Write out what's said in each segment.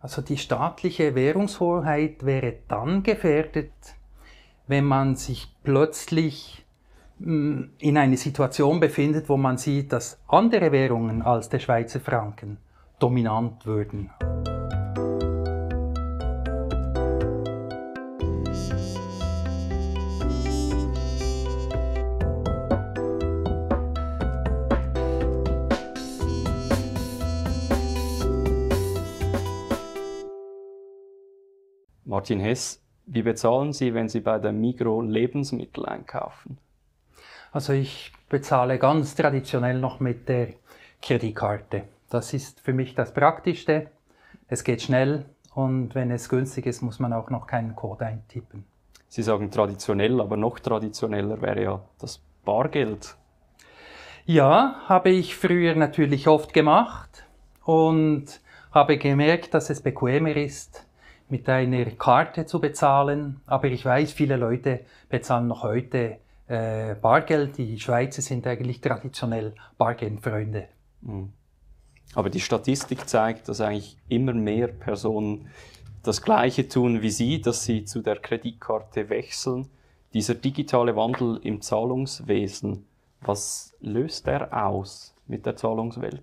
Also die staatliche Währungshoheit wäre dann gefährdet, wenn man sich plötzlich mm, in eine Situation befindet, wo man sieht, dass andere Währungen als der Schweizer Franken dominant würden. Martin Hess, wie bezahlen Sie, wenn Sie bei der Migro Lebensmittel einkaufen? Also ich bezahle ganz traditionell noch mit der Kreditkarte. Das ist für mich das Praktischste. Es geht schnell und wenn es günstig ist, muss man auch noch keinen Code eintippen. Sie sagen traditionell, aber noch traditioneller wäre ja das Bargeld. Ja, habe ich früher natürlich oft gemacht und habe gemerkt, dass es bequemer ist, mit einer Karte zu bezahlen. Aber ich weiß, viele Leute bezahlen noch heute äh, Bargeld. Die Schweizer sind eigentlich traditionell Bargeldfreunde. Mhm. Aber die Statistik zeigt, dass eigentlich immer mehr Personen das Gleiche tun wie Sie, dass sie zu der Kreditkarte wechseln. Dieser digitale Wandel im Zahlungswesen, was löst er aus mit der Zahlungswelt?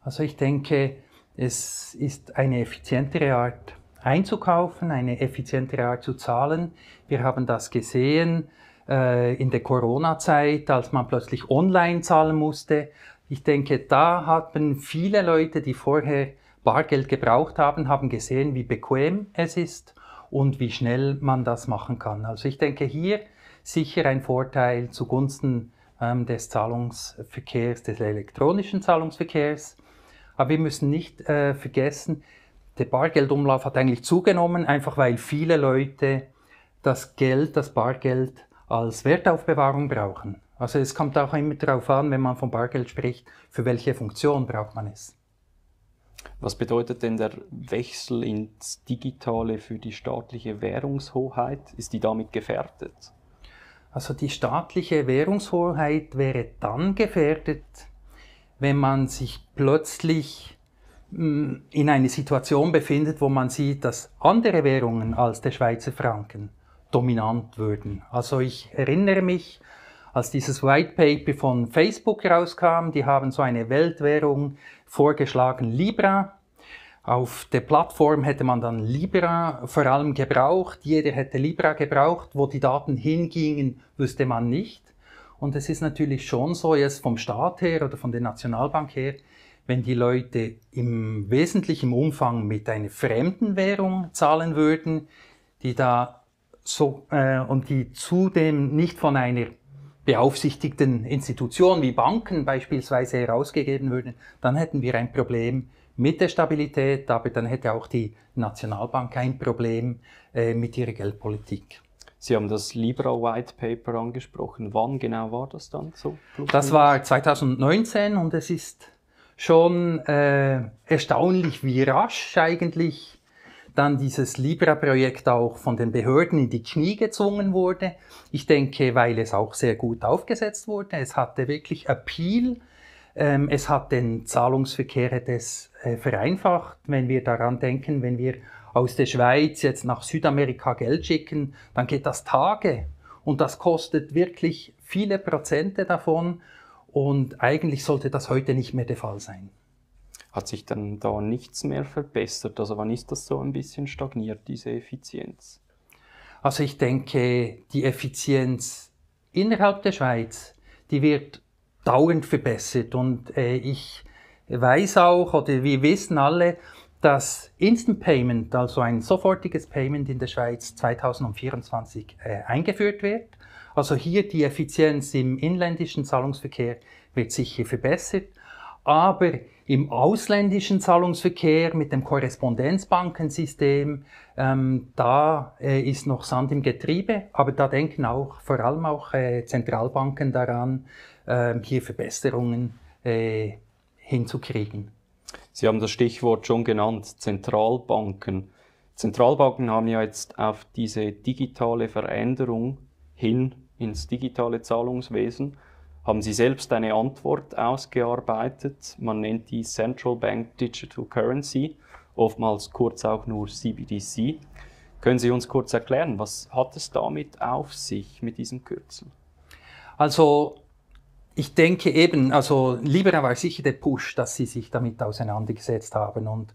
Also ich denke, es ist eine effizientere Art einzukaufen, eine effizientere Art zu zahlen. Wir haben das gesehen äh, in der Corona-Zeit, als man plötzlich online zahlen musste. Ich denke, da haben viele Leute, die vorher Bargeld gebraucht haben, haben gesehen, wie bequem es ist und wie schnell man das machen kann. Also ich denke, hier sicher ein Vorteil zugunsten ähm, des Zahlungsverkehrs, des elektronischen Zahlungsverkehrs. Aber wir müssen nicht äh, vergessen, der Bargeldumlauf hat eigentlich zugenommen, einfach weil viele Leute das Geld, das Bargeld als Wertaufbewahrung brauchen. Also es kommt auch immer darauf an, wenn man von Bargeld spricht, für welche Funktion braucht man es. Was bedeutet denn der Wechsel ins Digitale für die staatliche Währungshoheit? Ist die damit gefährdet? Also die staatliche Währungshoheit wäre dann gefährdet, wenn man sich plötzlich in eine Situation befindet, wo man sieht, dass andere Währungen als der Schweizer Franken dominant würden. Also ich erinnere mich, als dieses White Paper von Facebook rauskam, die haben so eine Weltwährung vorgeschlagen, Libra. Auf der Plattform hätte man dann Libra vor allem gebraucht, jeder hätte Libra gebraucht, wo die Daten hingingen, wüsste man nicht. Und es ist natürlich schon so, jetzt vom Staat her oder von der Nationalbank her, wenn die Leute im wesentlichen Umfang mit einer fremden Währung zahlen würden, die da so äh, und die zudem nicht von einer beaufsichtigten Institution wie Banken beispielsweise herausgegeben würden, dann hätten wir ein Problem mit der Stabilität, aber dann hätte auch die Nationalbank ein Problem äh, mit ihrer Geldpolitik. Sie haben das Libra White Paper angesprochen. Wann genau war das dann so? Das war 2019 und es ist schon äh, erstaunlich, wie rasch eigentlich dann dieses Libra-Projekt auch von den Behörden in die Knie gezwungen wurde. Ich denke, weil es auch sehr gut aufgesetzt wurde. Es hatte wirklich Appeal. Ähm, es hat den Zahlungsverkehr des äh, vereinfacht. Wenn wir daran denken, wenn wir aus der Schweiz jetzt nach Südamerika Geld schicken, dann geht das Tage und das kostet wirklich viele Prozente davon. Und eigentlich sollte das heute nicht mehr der Fall sein. Hat sich dann da nichts mehr verbessert? Also wann ist das so ein bisschen stagniert, diese Effizienz? Also ich denke, die Effizienz innerhalb der Schweiz, die wird dauernd verbessert. Und äh, ich weiß auch, oder wir wissen alle, dass Instant Payment, also ein sofortiges Payment in der Schweiz 2024 äh, eingeführt wird. Also hier die Effizienz im inländischen Zahlungsverkehr wird sicher verbessert, aber im ausländischen Zahlungsverkehr mit dem Korrespondenzbankensystem, ähm, da äh, ist noch Sand im Getriebe, aber da denken auch vor allem auch äh, Zentralbanken daran, äh, hier Verbesserungen äh, hinzukriegen. Sie haben das Stichwort schon genannt, Zentralbanken. Zentralbanken haben ja jetzt auf diese digitale Veränderung hin ins digitale Zahlungswesen, haben sie selbst eine Antwort ausgearbeitet. Man nennt die Central Bank Digital Currency, oftmals kurz auch nur CBDC. Können Sie uns kurz erklären, was hat es damit auf sich mit diesem Kürzel? Also ich denke eben, also Libera war sicher der Push, dass Sie sich damit auseinandergesetzt haben und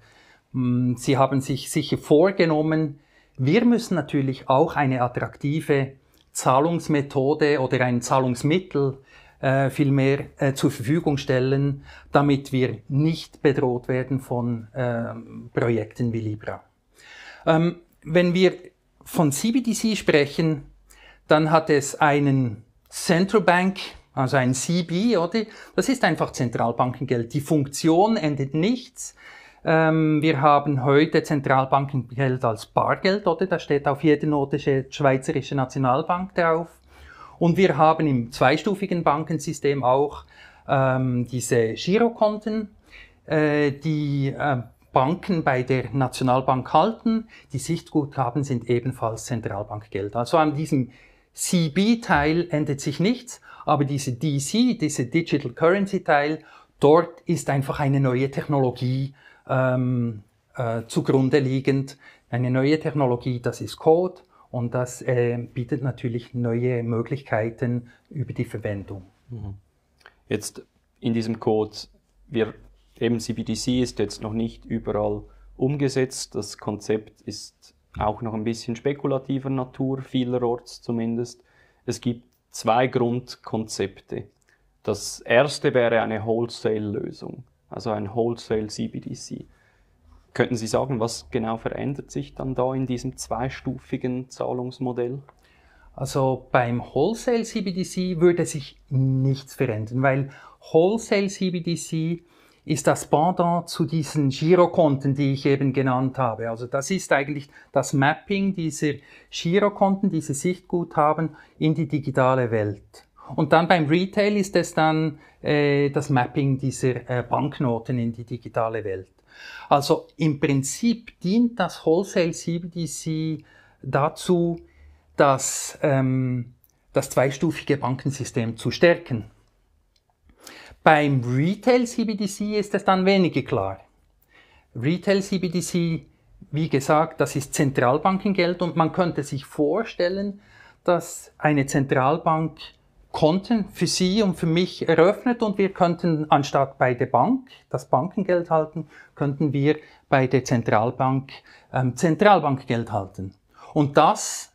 mh, mm, Sie haben sich sicher vorgenommen, wir müssen natürlich auch eine attraktive Zahlungsmethode oder ein Zahlungsmittel äh, vielmehr äh, zur Verfügung stellen, damit wir nicht bedroht werden von äh, Projekten wie Libra. Ähm, wenn wir von CBDC sprechen, dann hat es einen Central Bank, also ein CB, oder? Das ist einfach Zentralbankengeld. Die Funktion endet nichts. Ähm, wir haben heute Zentralbankengeld als Bargeld, oder? Da steht auf jeder notische Schweizerische Nationalbank drauf. Und wir haben im zweistufigen Bankensystem auch ähm, diese Girokonten, äh, die äh, Banken bei der Nationalbank halten. Die Sichtguthaben sind ebenfalls Zentralbankgeld. Also an diesem CB-Teil ändert sich nichts, aber diese DC, diese Digital Currency-Teil, dort ist einfach eine neue Technologie ähm, äh, zugrunde liegend. Eine neue Technologie, das ist Code und das äh, bietet natürlich neue Möglichkeiten über die Verwendung. Mhm. Jetzt in diesem Code, wir, eben CBDC ist jetzt noch nicht überall umgesetzt. Das Konzept ist auch noch ein bisschen spekulativer Natur, vielerorts zumindest. Es gibt zwei Grundkonzepte. Das erste wäre eine Wholesale-Lösung also ein Wholesale CBDC. Könnten Sie sagen, was genau verändert sich dann da in diesem zweistufigen Zahlungsmodell? Also beim Wholesale CBDC würde sich nichts verändern, weil Wholesale CBDC ist das Pendant zu diesen Girokonten, die ich eben genannt habe. Also das ist eigentlich das Mapping dieser Girokonten, diese Sichtguthaben in die digitale Welt. Und dann beim Retail ist es dann äh, das Mapping dieser äh, Banknoten in die digitale Welt. Also im Prinzip dient das Wholesale CBDC dazu, dass, ähm, das zweistufige Bankensystem zu stärken. Beim Retail CBDC ist es dann weniger klar. Retail CBDC, wie gesagt, das ist Zentralbankengeld und man könnte sich vorstellen, dass eine Zentralbank Konten für Sie und für mich eröffnet und wir könnten anstatt bei der Bank das Bankengeld halten, könnten wir bei der Zentralbank ähm, Zentralbankgeld halten. Und das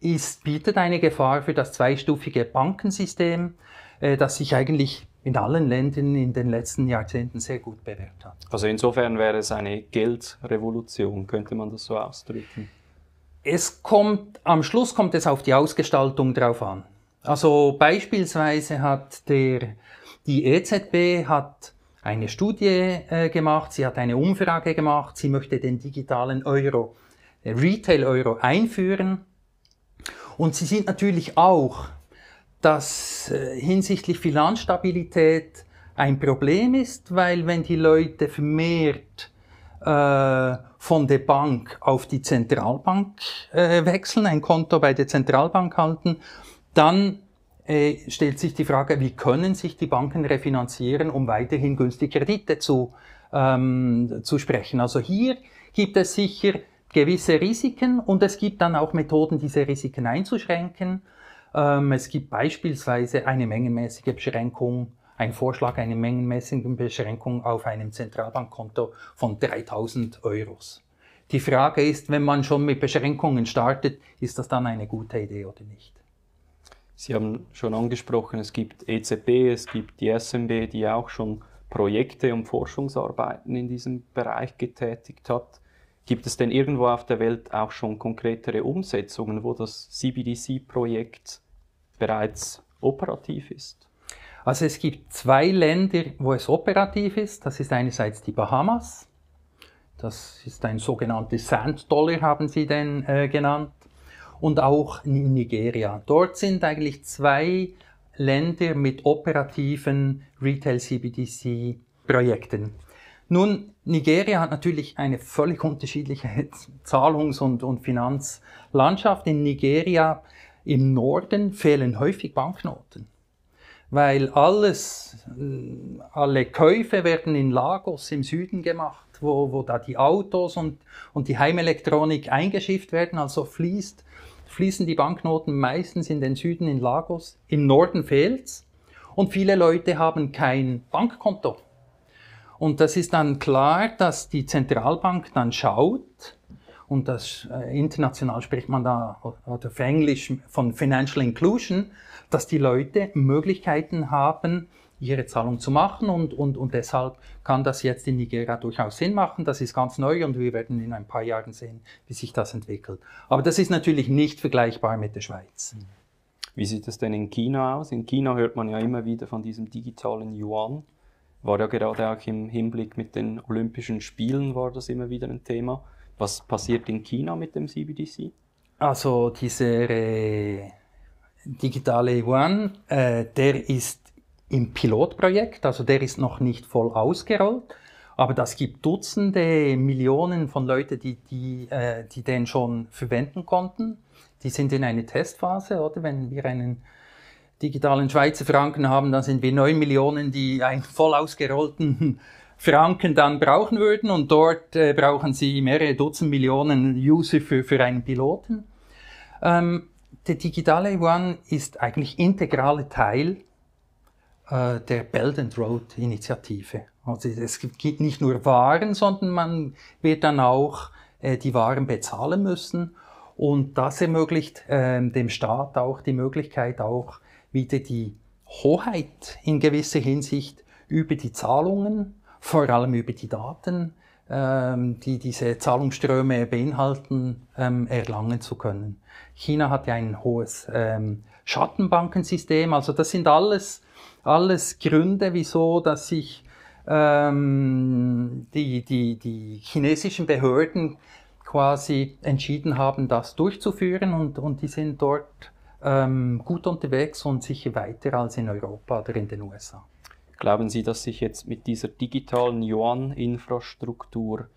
ist, bietet eine Gefahr für das zweistufige Bankensystem, äh, das sich eigentlich in allen Ländern in den letzten Jahrzehnten sehr gut bewährt hat. Also insofern wäre es eine Geldrevolution, könnte man das so ausdrücken? Es kommt, am Schluss kommt es auf die Ausgestaltung drauf an. Also beispielsweise hat der, die EZB hat eine Studie äh, gemacht, sie hat eine Umfrage gemacht, sie möchte den digitalen Euro, äh, Retail-Euro einführen. Und sie sieht natürlich auch, dass äh, hinsichtlich Finanzstabilität ein Problem ist, weil wenn die Leute vermehrt äh, von der Bank auf die Zentralbank äh, wechseln, ein Konto bei der Zentralbank halten, dann äh, stellt sich die Frage, wie können sich die Banken refinanzieren, um weiterhin günstige Kredite zu, ähm, zu sprechen. Also hier gibt es sicher gewisse Risiken und es gibt dann auch Methoden, diese Risiken einzuschränken. Ähm, es gibt beispielsweise eine mengenmäßige Beschränkung, ein Vorschlag einer mengenmäßigen Beschränkung auf einem Zentralbankkonto von 3000 Euro. Die Frage ist, wenn man schon mit Beschränkungen startet, ist das dann eine gute Idee oder nicht? Sie haben schon angesprochen, es gibt EZB, es gibt die SMB, die auch schon Projekte und Forschungsarbeiten in diesem Bereich getätigt hat. Gibt es denn irgendwo auf der Welt auch schon konkretere Umsetzungen, wo das CBDC-Projekt bereits operativ ist? Also es gibt zwei Länder, wo es operativ ist. Das ist einerseits die Bahamas. Das ist ein sogenanntes Sand-Dollar, haben sie den äh, genannt und auch in Nigeria. Dort sind eigentlich zwei Länder mit operativen Retail-CBDC-Projekten. Nun, Nigeria hat natürlich eine völlig unterschiedliche Zahlungs- und, und, Finanzlandschaft. In Nigeria im Norden fehlen häufig Banknoten, weil alles, äh, alle Käufe werden in Lagos im Süden gemacht, wo, wo da die Autos und, und die Heimelektronik eingeschifft werden. Also fließt fließen die Banknoten meistens in den Süden in Lagos, im Norden fehlt's und viele Leute haben kein Bankkonto. Und das ist dann klar, dass die Zentralbank dann schaut, und das äh, international spricht man da oder auf Englisch von Financial Inclusion, dass die Leute Möglichkeiten haben, ihre Zahlung zu machen und, und, und deshalb kann das jetzt in Nigeria durchaus Sinn machen. Das ist ganz neu und wir werden in ein paar Jahren sehen, wie sich das entwickelt. Aber das ist natürlich nicht vergleichbar mit der Schweiz. Wie sieht es denn in China aus? In China hört man ja immer wieder von diesem digitalen Yuan. War ja gerade auch im Hinblick mit den Olympischen Spielen war das immer wieder ein Thema. Was passiert in China mit dem CBDC? Also diese äh, digitale Yuan, äh, der ist im Pilotprojekt, also der ist noch nicht voll ausgerollt, aber das gibt Dutzende, Millionen von Leuten, die, die, äh, die den schon verwenden konnten. Die sind in einer Testphase, oder? Wenn wir einen digitalen Schweizer Franken haben, dann sind wir neun Millionen, die einen voll ausgerollten Franken dann brauchen würden und dort äh, brauchen sie mehrere Dutzend Millionen User für, für einen Piloten. Ähm, der digitale One ist eigentlich integraler Teil äh, der Belt and Road Initiative. Also es gibt nicht nur Waren, sondern man wird dann auch äh, die Waren bezahlen müssen. Und das ermöglicht äh, dem Staat auch die Möglichkeit, auch wieder die Hoheit in gewisser Hinsicht über die Zahlungen, vor allem über die Daten, ähm, die diese Zahlungsströme beinhalten, ähm, erlangen zu können. China hat ja ein hohes ähm, Schattenbankensystem. Also das sind alles, alles Gründe, wieso dass sich ähm, die, die, die chinesischen Behörden quasi entschieden haben, das durchzuführen und, und die sind dort ähm, gut unterwegs und sicher weiter als in Europa oder in den USA. Glauben Sie, dass sich jetzt mit dieser digitalen Yuan-Infrastruktur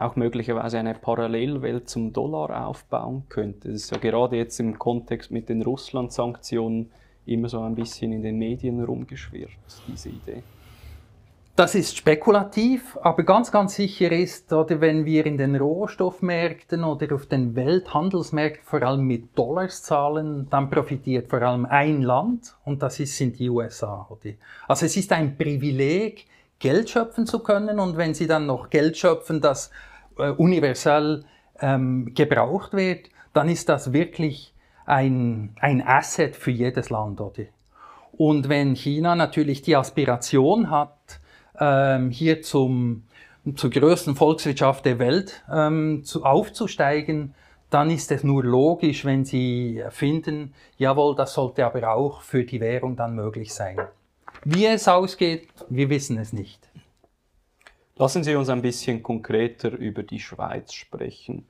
auch möglicherweise eine Parallelwelt zum Dollar aufbauen könnte. Das ist ja gerade jetzt im Kontext mit den Russland-Sanktionen immer so ein bisschen in den Medien rumgeschwirrt, diese Idee. Das ist spekulativ, aber ganz, ganz sicher ist, oder wenn wir in den Rohstoffmärkten oder auf den Welthandelsmärkten vor allem mit Dollars zahlen, dann profitiert vor allem ein Land und das ist, sind die USA. Oder? Also es ist ein Privileg, Geld schöpfen zu können und wenn sie dann noch Geld schöpfen, das äh, universell ähm, gebraucht wird, dann ist das wirklich ein, ein Asset für jedes Land. Oder? Und wenn China natürlich die Aspiration hat, ähm, hier zum, zur größten Volkswirtschaft der Welt ähm, zu, aufzusteigen, dann ist es nur logisch, wenn Sie finden, jawohl, das sollte aber auch für die Währung dann möglich sein. Wie es ausgeht, wir wissen es nicht. Lassen Sie uns ein bisschen konkreter über die Schweiz sprechen.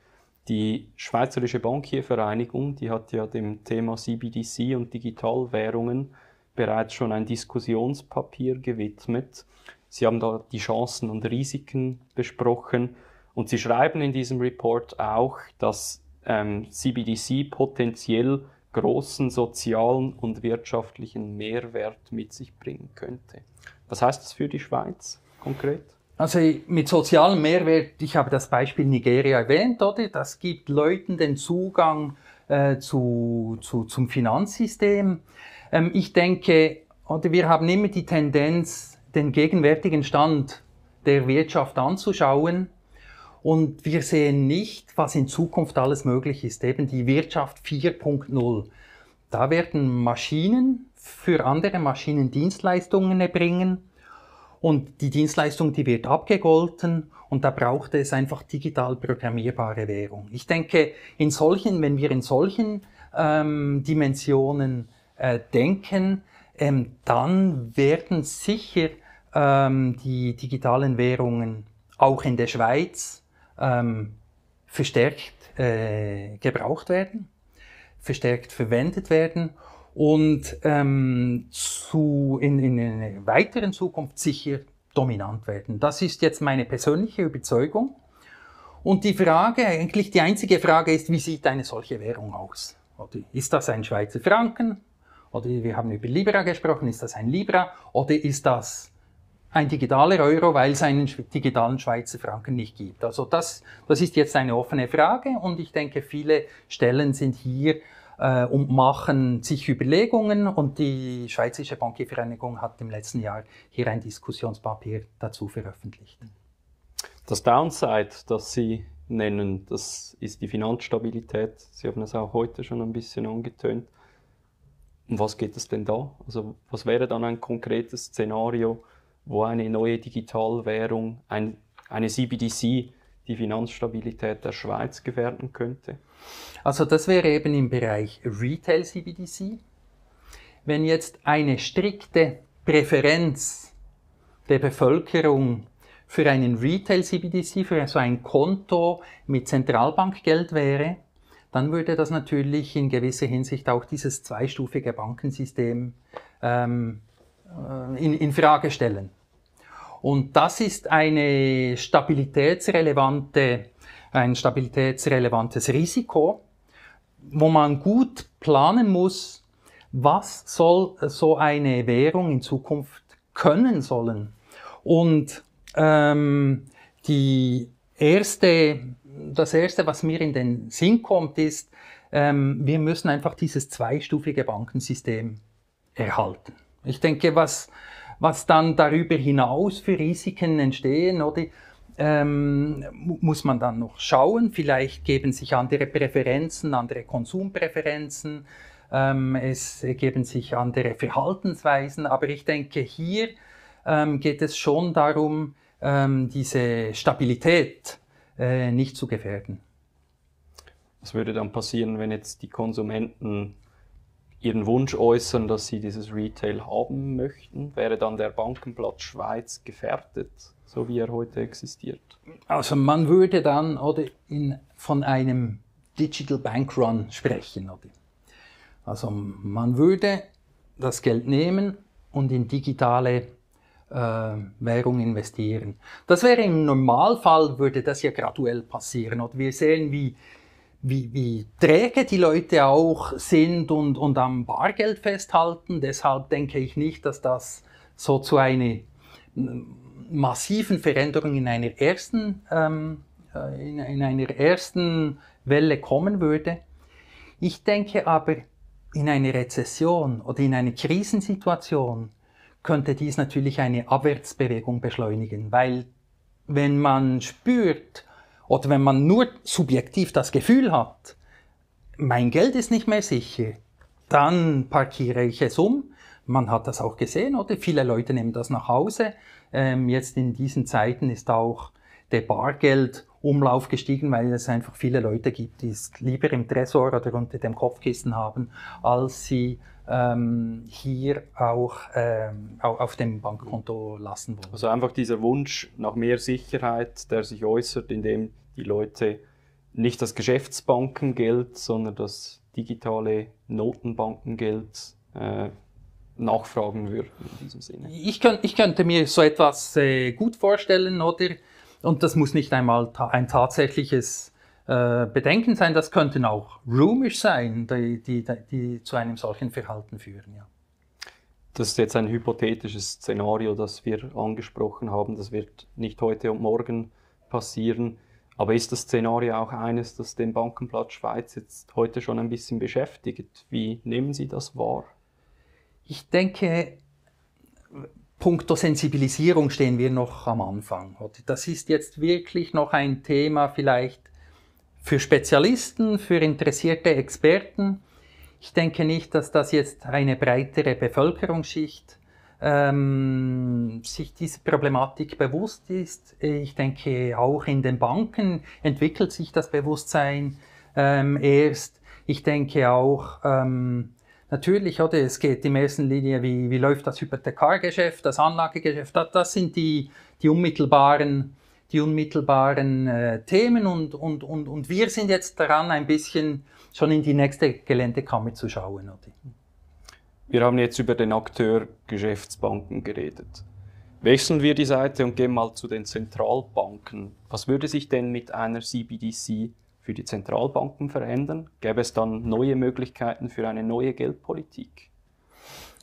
Die Schweizerische Bankiervereinigung, die hat ja dem Thema CBDC und Digitalwährungen bereits schon ein Diskussionspapier gewidmet. Sie haben da die Chancen und Risiken besprochen und Sie schreiben in diesem Report auch, dass ähm, CBDC potenziell großen sozialen und wirtschaftlichen Mehrwert mit sich bringen könnte. Was heißt das für die Schweiz konkret? Also mit sozialem Mehrwert, ich habe das Beispiel Nigeria erwähnt, oder? Das gibt Leuten den Zugang äh, zu, zu, zum Finanzsystem. Ähm, ich denke, oder wir haben immer die Tendenz, den gegenwärtigen Stand der Wirtschaft anzuschauen. Und wir sehen nicht, was in Zukunft alles möglich ist. Eben die Wirtschaft 4.0. Da werden Maschinen für andere Maschinen Dienstleistungen erbringen und die Dienstleistung, die wird abgegolten und da braucht es einfach digital programmierbare Währung. Ich denke, in solchen, wenn wir in solchen ähm, Dimensionen äh, denken, ähm, dann werden sicher ähm, die digitalen Währungen auch in der Schweiz ähm, verstärkt äh, gebraucht werden, verstärkt verwendet werden und ähm, zu, in, in einer weiteren Zukunft sicher dominant werden. Das ist jetzt meine persönliche Überzeugung. Und die Frage, eigentlich die einzige Frage ist, wie sieht eine solche Währung aus? Oder ist das ein Schweizer Franken? Oder wir haben über Libra gesprochen, ist das ein Libra? Oder ist das ein digitaler Euro, weil es einen digitalen Schweizer Franken nicht gibt? Also das, das ist jetzt eine offene Frage und ich denke, viele Stellen sind hier äh, und machen sich Überlegungen. Und die Schweizerische Bankiervereinigung hat im letzten Jahr hier ein Diskussionspapier dazu veröffentlicht. Das Downside, das Sie nennen, das ist die Finanzstabilität. Sie haben es auch heute schon ein bisschen angetönt. Um was geht es denn da? Also was wäre dann ein konkretes Szenario, wo eine neue Digitalwährung, ein, eine CBDC, die Finanzstabilität der Schweiz gefährden könnte? Also das wäre eben im Bereich Retail CBDC. Wenn jetzt eine strikte Präferenz der Bevölkerung für einen Retail CBDC, für so ein Konto mit Zentralbankgeld wäre, dann würde das natürlich in gewisser Hinsicht auch dieses zweistufige Bankensystem ähm, äh, in, in Frage stellen. Und das ist eine stabilitätsrelevante ein stabilitätsrelevantes Risiko, wo man gut planen muss, was soll äh, so eine Währung in Zukunft können sollen. Und ähm, die erste, das erste, was mir in den Sinn kommt, ist, ähm, wir müssen einfach dieses zweistufige Bankensystem erhalten. Ich denke, was, was dann darüber hinaus für Risiken entstehen, oder? ähm, muss man dann noch schauen. Vielleicht geben sich andere Präferenzen, andere Konsumpräferenzen, ähm, es geben sich andere Verhaltensweisen. Aber ich denke, hier ähm, geht es schon darum, ähm, diese Stabilität äh, nicht zu gefährden. Was würde dann passieren, wenn jetzt die Konsumenten ihren Wunsch äußern, dass sie dieses Retail haben möchten? Wäre dann der Bankenblatt Schweiz gefährdet? so wie er heute existiert. Also man würde dann oder in, von einem Digital Bank Run sprechen. Oder? Also man würde das Geld nehmen und in digitale äh, Währung investieren. Das wäre im Normalfall, würde das ja graduell passieren. Und wir sehen, wie, wie, wie träge die Leute auch sind und, und am Bargeld festhalten. Deshalb denke ich nicht, dass das so zu einer massiven Veränderung in einer ersten, ähm, äh, in, in einer ersten Welle kommen würde. Ich denke aber, in einer Rezession oder in einer Krisensituation könnte dies natürlich eine Abwärtsbewegung beschleunigen, weil wenn man spürt oder wenn man nur subjektiv das Gefühl hat, mein Geld ist nicht mehr sicher, dann parkiere ich es um. Man hat das auch gesehen, oder? Viele Leute nehmen das nach Hause, ähm, jetzt in diesen Zeiten ist auch der Bargeldumlauf gestiegen, weil es einfach viele Leute gibt, die es lieber im Tresor oder unter dem Kopfkissen haben, als sie ähm, hier auch, ähm, auch auf dem Bankkonto lassen wollen. Also einfach dieser Wunsch nach mehr Sicherheit, der sich äußert, indem die Leute nicht das Geschäftsbankengeld, sondern das digitale Notenbankengeld äh, nachfragen würde in diesem Sinne. Ich, könnt, ich könnte mir so etwas äh, gut vorstellen, oder? Und das muss nicht einmal ta ein tatsächliches äh, Bedenken sein, das könnten auch Rumisch sein, die, die, die zu einem solchen Verhalten führen, ja. Das ist jetzt ein hypothetisches Szenario, das wir angesprochen haben. Das wird nicht heute und morgen passieren. Aber ist das Szenario auch eines, das den Bankenplatz Schweiz jetzt heute schon ein bisschen beschäftigt? Wie nehmen Sie das wahr? Ich denke, puncto Sensibilisierung stehen wir noch am Anfang. Das ist jetzt wirklich noch ein Thema vielleicht für Spezialisten, für interessierte Experten. Ich denke nicht, dass das jetzt eine breitere Bevölkerungsschicht ähm, sich diese Problematik bewusst ist. Ich denke, auch in den Banken entwickelt sich das Bewusstsein ähm, erst. Ich denke auch, ähm, Natürlich, oder? Es geht im ersten Linie, wie, wie läuft das Hypothekargeschäft, das Anlagegeschäft, das, das sind die, die unmittelbaren, die unmittelbaren äh, Themen und, und, und, und wir sind jetzt daran, ein bisschen schon in die nächste Geländekammer zu schauen. Oder? Wir haben jetzt über den Akteur Geschäftsbanken geredet. Wechseln wir die Seite und gehen mal zu den Zentralbanken. Was würde sich denn mit einer CBDC für die Zentralbanken verändern? Gäbe es dann neue Möglichkeiten für eine neue Geldpolitik?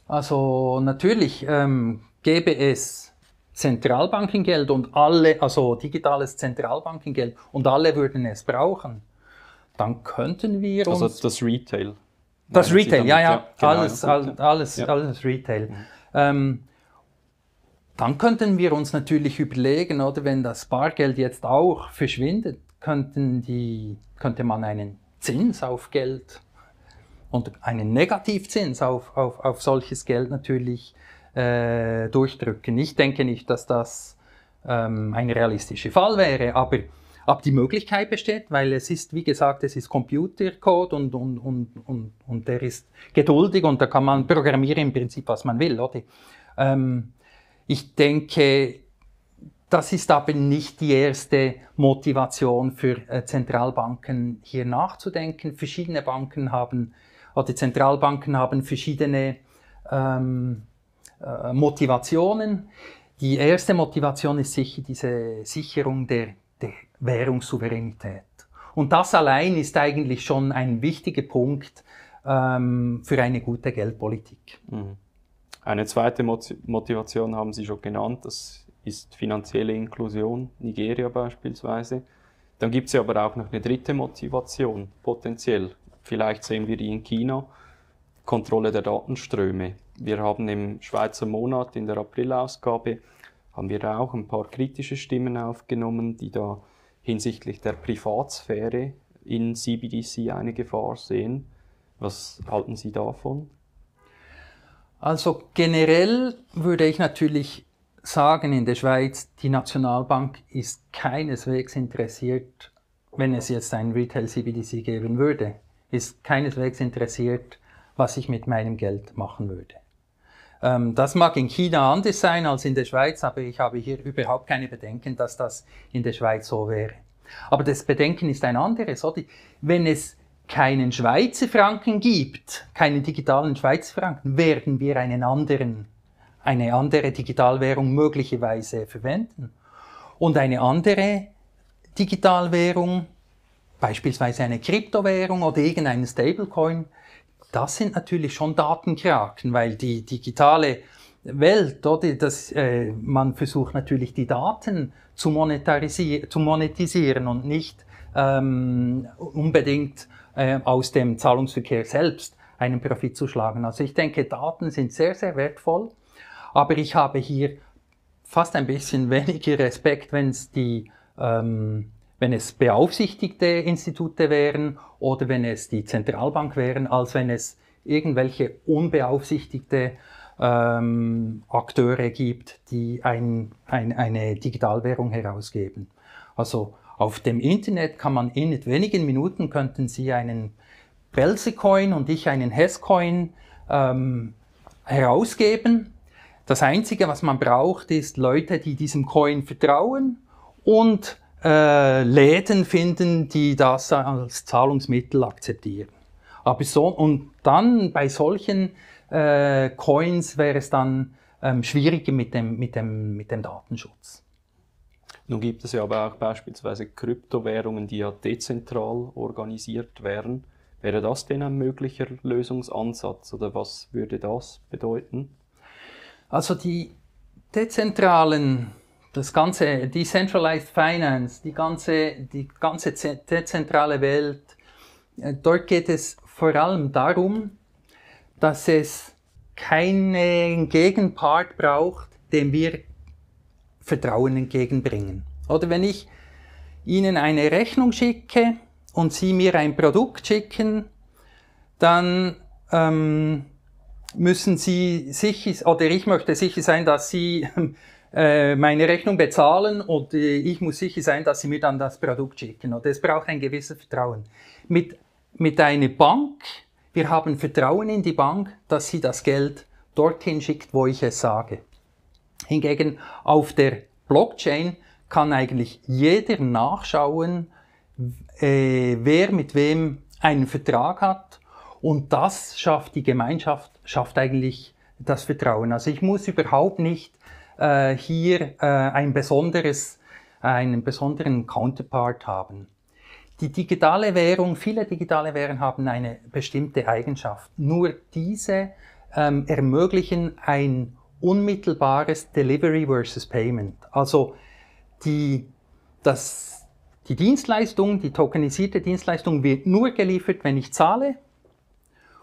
Also natürlich ähm, gäbe es Zentralbankengeld und alle, also digitales Zentralbankengeld und alle würden es brauchen. Dann könnten wir also uns. Also das Retail. Das Retail, damit, ja, ja, ja, genau, alles, alles, alles, ja. alles Retail. Mhm. Ähm, dann könnten wir uns natürlich überlegen, oder wenn das Bargeld jetzt auch verschwindet, könnten die, könnte man einen Zins auf Geld und einen Negativzins auf, auf, auf solches Geld natürlich äh, durchdrücken. Ich denke nicht, dass das ähm, ein realistischer Fall wäre, aber ob die Möglichkeit besteht, weil es ist, wie gesagt, es ist Computercode und, und, und, und, und der ist geduldig und da kann man programmieren im Prinzip, was man will, oder? Ähm, ich denke, das ist aber nicht die erste Motivation für äh, Zentralbanken hier nachzudenken. Verschiedene Banken haben, oder Zentralbanken haben verschiedene ähm, äh, Motivationen. Die erste Motivation ist sicher diese Sicherung der, der Währungssouveränität. Und das allein ist eigentlich schon ein wichtiger Punkt ähm, für eine gute Geldpolitik. Mhm. Eine zweite Motivation haben Sie schon genannt, das ist finanzielle Inklusion, Nigeria beispielsweise. Dann gibt es ja aber auch noch eine dritte Motivation, potenziell. Vielleicht sehen wir die in China, Kontrolle der Datenströme. Wir haben im Schweizer Monat in der Aprilausgabe haben wir auch ein paar kritische Stimmen aufgenommen, die da hinsichtlich der Privatsphäre in CBDC eine Gefahr sehen. Was halten Sie davon? Also generell würde ich natürlich sagen in der Schweiz, die Nationalbank ist keineswegs interessiert, wenn es jetzt ein Retail CBDC geben würde, ist keineswegs interessiert, was ich mit meinem Geld machen würde. Ähm, das mag in China anders sein als in der Schweiz, aber ich habe hier überhaupt keine Bedenken, dass das in der Schweiz so wäre. Aber das Bedenken ist ein anderes. Oder? Wenn es keinen Schweizer Franken gibt, keinen digitalen Schweizer Franken, werden wir einen anderen eine andere Digitalwährung möglicherweise verwenden. Und eine andere Digitalwährung, beispielsweise eine Kryptowährung oder irgendeinen Stablecoin, das sind natürlich schon Datenkraken, weil die digitale Welt, oder? Dass, äh, man versucht natürlich die Daten zu, monetarisi zu monetisieren und nicht ähm, unbedingt äh, aus dem Zahlungsverkehr selbst einen Profit zu schlagen. Also ich denke, Daten sind sehr, sehr wertvoll. Aber ich habe hier fast ein bisschen weniger Respekt, wenn es die, ähm, wenn es beaufsichtigte Institute wären oder wenn es die Zentralbank wären, als wenn es irgendwelche unbeaufsichtigte ähm, Akteure gibt, die ein, ein, eine Digitalwährung herausgeben. Also auf dem Internet kann man in wenigen Minuten könnten Sie einen Belsecoin und ich einen Hesscoin ähm, herausgeben das Einzige, was man braucht, ist Leute, die diesem Coin vertrauen und äh, Läden finden, die das als Zahlungsmittel akzeptieren. Aber so, und dann bei solchen äh, Coins wäre es dann ähm, schwieriger mit dem, mit, dem, mit dem Datenschutz. Nun gibt es ja aber auch beispielsweise Kryptowährungen, die ja dezentral organisiert wären. Wäre das denn ein möglicher Lösungsansatz oder was würde das bedeuten? Also die dezentralen, das ganze Decentralized Finance, die ganze, die ganze dezentrale Welt, äh, dort geht es vor allem darum, dass es keinen Gegenpart braucht, dem wir Vertrauen entgegenbringen. Oder wenn ich Ihnen eine Rechnung schicke und Sie mir ein Produkt schicken, dann ähm, müssen Sie sicher, oder ich möchte sicher sein, dass Sie äh, meine Rechnung bezahlen und äh, ich muss sicher sein, dass Sie mir dann das Produkt schicken. Und es braucht ein gewisses Vertrauen. Mit, mit einer Bank, wir haben Vertrauen in die Bank, dass sie das Geld dorthin schickt, wo ich es sage. Hingegen auf der Blockchain kann eigentlich jeder nachschauen, äh, wer mit wem einen Vertrag hat und das schafft die Gemeinschaft schafft eigentlich das Vertrauen. Also ich muss überhaupt nicht äh, hier äh, ein besonderes, einen besonderen Counterpart haben. Die digitale Währung, viele digitale Währungen haben eine bestimmte Eigenschaft. Nur diese ähm, ermöglichen ein unmittelbares Delivery versus Payment. Also die, das, die Dienstleistung, die tokenisierte Dienstleistung wird nur geliefert, wenn ich zahle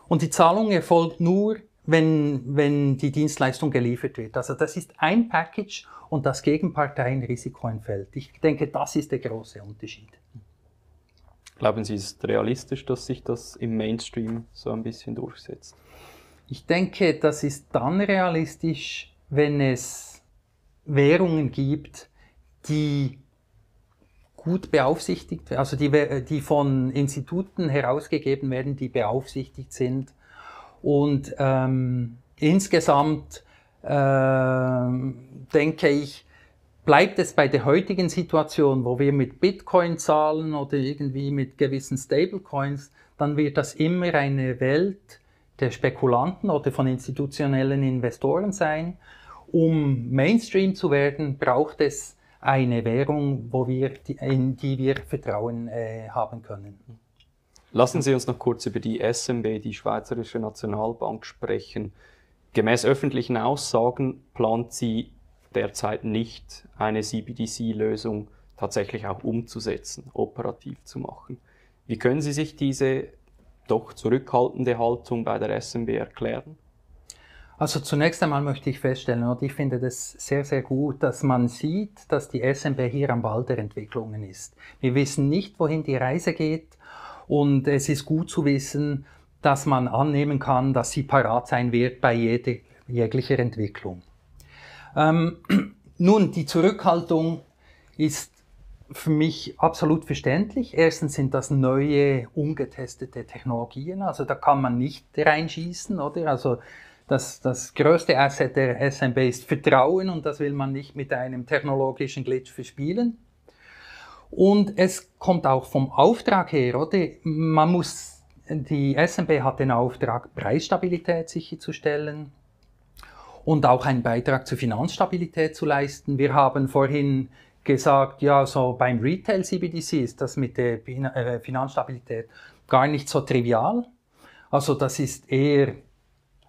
und die Zahlung erfolgt nur, wenn, wenn die Dienstleistung geliefert wird. Also das ist ein Package und das Gegenparteienrisiko entfällt. Ich denke, das ist der große Unterschied. Glauben Sie, ist es realistisch, dass sich das im Mainstream so ein bisschen durchsetzt? Ich denke, das ist dann realistisch, wenn es Währungen gibt, die gut beaufsichtigt, also die, äh, die von Instituten herausgegeben werden, die beaufsichtigt sind. Und ähm, insgesamt äh, denke ich, bleibt es bei der heutigen Situation, wo wir mit Bitcoin zahlen oder irgendwie mit gewissen Stablecoins, dann wird das immer eine Welt der Spekulanten oder von institutionellen Investoren sein. Um Mainstream zu werden, braucht es eine Währung, wo wir, in die wir Vertrauen äh, haben können. Lassen Sie uns noch kurz über die SMB, die Schweizerische Nationalbank, sprechen. Gemäß öffentlichen Aussagen plant sie derzeit nicht, eine CBDC-Lösung tatsächlich auch umzusetzen, operativ zu machen. Wie können Sie sich diese doch zurückhaltende Haltung bei der SMB erklären? Also zunächst einmal möchte ich feststellen, und ich finde das sehr, sehr gut, dass man sieht, dass die SMB hier am Ball der Entwicklungen ist. Wir wissen nicht, wohin die Reise geht und es ist gut zu wissen, dass man annehmen kann, dass sie parat sein wird bei jede, jeglicher Entwicklung. Ähm, nun, die Zurückhaltung ist für mich absolut verständlich. Erstens sind das neue, ungetestete Technologien, also da kann man nicht reinschießen, oder? Also das, das größte Asset der SMB ist Vertrauen und das will man nicht mit einem technologischen Glitch verspielen. Und es kommt auch vom Auftrag her, oder? Man muss, die SMB hat den Auftrag, Preisstabilität sicherzustellen und auch einen Beitrag zur Finanzstabilität zu leisten. Wir haben vorhin gesagt, ja, so beim Retail CBDC ist das mit der äh, Finanzstabilität gar nicht so trivial. Also das ist eher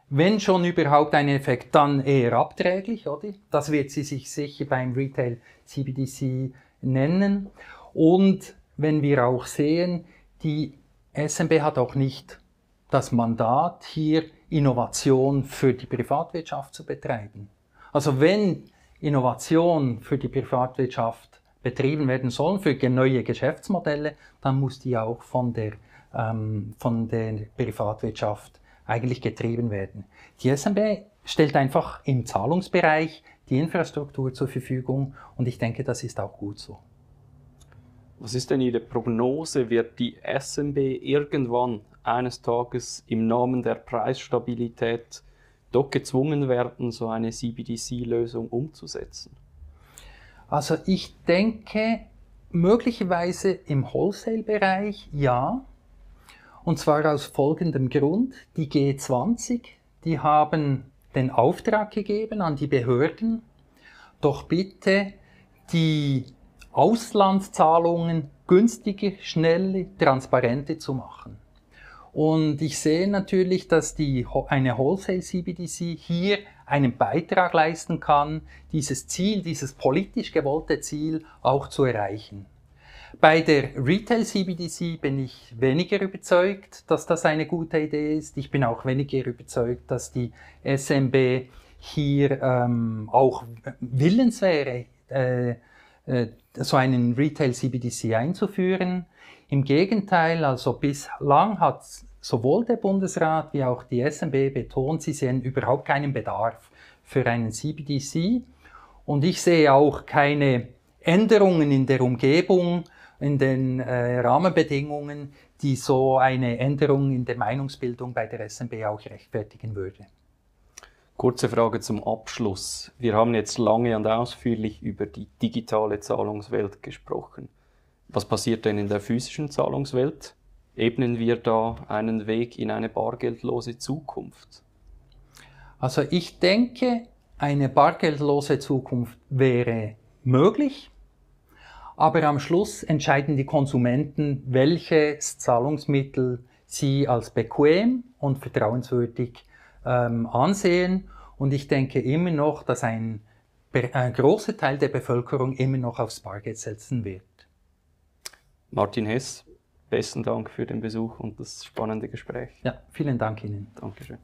wenn schon überhaupt ein Effekt, dann eher abträglich, oder? Das wird sie sich sicher beim Retail CBDC nennen. Und wenn wir auch sehen, die SMB hat auch nicht das Mandat, hier Innovation für die Privatwirtschaft zu betreiben. Also wenn Innovation für die Privatwirtschaft betrieben werden soll, für neue Geschäftsmodelle, dann muss die auch von der, ähm, von der Privatwirtschaft eigentlich getrieben werden. Die SMB stellt einfach im Zahlungsbereich die Infrastruktur zur Verfügung und ich denke, das ist auch gut so. Was ist denn Ihre Prognose? Wird die SMB irgendwann eines Tages im Namen der Preisstabilität doch gezwungen werden, so eine CBDC-Lösung umzusetzen? Also ich denke, möglicherweise im Wholesale-Bereich ja, und zwar aus folgendem Grund. Die G20, die haben den Auftrag gegeben an die Behörden, doch bitte die Auslandszahlungen günstiger, schneller, transparenter zu machen. Und ich sehe natürlich, dass die, eine Wholesale CBDC hier einen Beitrag leisten kann, dieses Ziel, dieses politisch gewollte Ziel auch zu erreichen. Bei der Retail CBDC bin ich weniger überzeugt, dass das eine gute Idee ist. Ich bin auch weniger überzeugt, dass die SMB hier ähm, auch willens wäre, äh, äh, so einen Retail CBDC einzuführen. Im Gegenteil, also bislang hat sowohl der Bundesrat wie auch die SMB betont, sie sehen überhaupt keinen Bedarf für einen CBDC. Und ich sehe auch keine Änderungen in der Umgebung, in den äh, Rahmenbedingungen, die so eine Änderung in der Meinungsbildung bei der SMB auch rechtfertigen würde. Kurze Frage zum Abschluss. Wir haben jetzt lange und ausführlich über die digitale Zahlungswelt gesprochen. Was passiert denn in der physischen Zahlungswelt? Ebnen wir da einen Weg in eine bargeldlose Zukunft? Also ich denke, eine bargeldlose Zukunft wäre möglich, aber am Schluss entscheiden die Konsumenten, welches Zahlungsmittel sie als bequem und vertrauenswürdig ähm, ansehen. Und ich denke immer noch, dass ein, ein großer Teil der Bevölkerung immer noch aufs Bargeld setzen wird. Martin Hess, besten Dank für den Besuch und das spannende Gespräch. Ja, vielen Dank Ihnen. Dankeschön.